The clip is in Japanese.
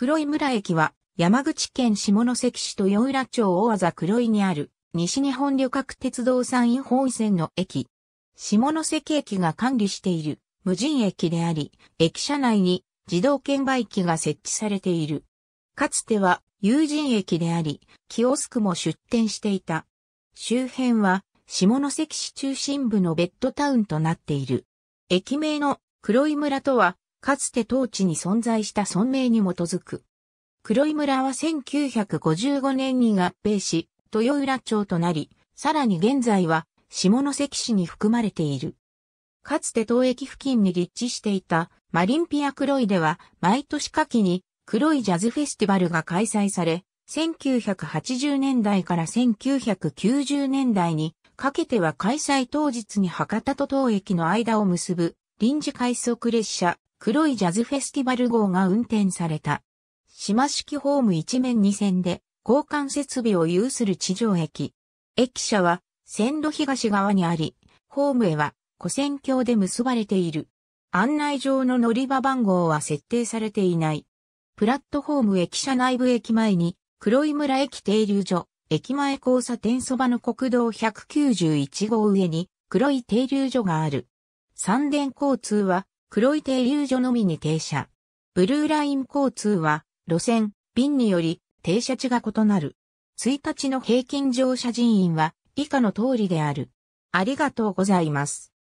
黒井村駅は、山口県下関市豊浦町大技黒井にある、西日本旅客鉄道山陰本線の駅。下関駅が管理している、無人駅であり、駅舎内に自動券売機が設置されている。かつては、有人駅であり、キオスクも出店していた。周辺は、下関市中心部のベッドタウンとなっている。駅名の黒井村とはかつて当地に存在した村名に基づく。黒井村は1955年に合併し、豊浦町となり、さらに現在は下関市に含まれている。かつて当駅付近に立地していたマリンピア黒井では毎年夏季に黒いジャズフェスティバルが開催され、1980年代から1990年代にかけては開催当日に博多と当駅の間を結ぶ臨時快速列車黒いジャズフェスティバル号が運転された。島式ホーム一面二線で交換設備を有する地上駅。駅舎は線路東側にあり、ホームへは古線橋で結ばれている。案内上の乗り場番号は設定されていない。プラットホーム駅舎内部駅前に黒井村駅停留所、駅前交差点そばの国道191号上に黒い停留所がある。三電交通は黒い停留所のみに停車。ブルーライン交通は、路線、便により、停車地が異なる。1日の平均乗車人員は、以下の通りである。ありがとうございます。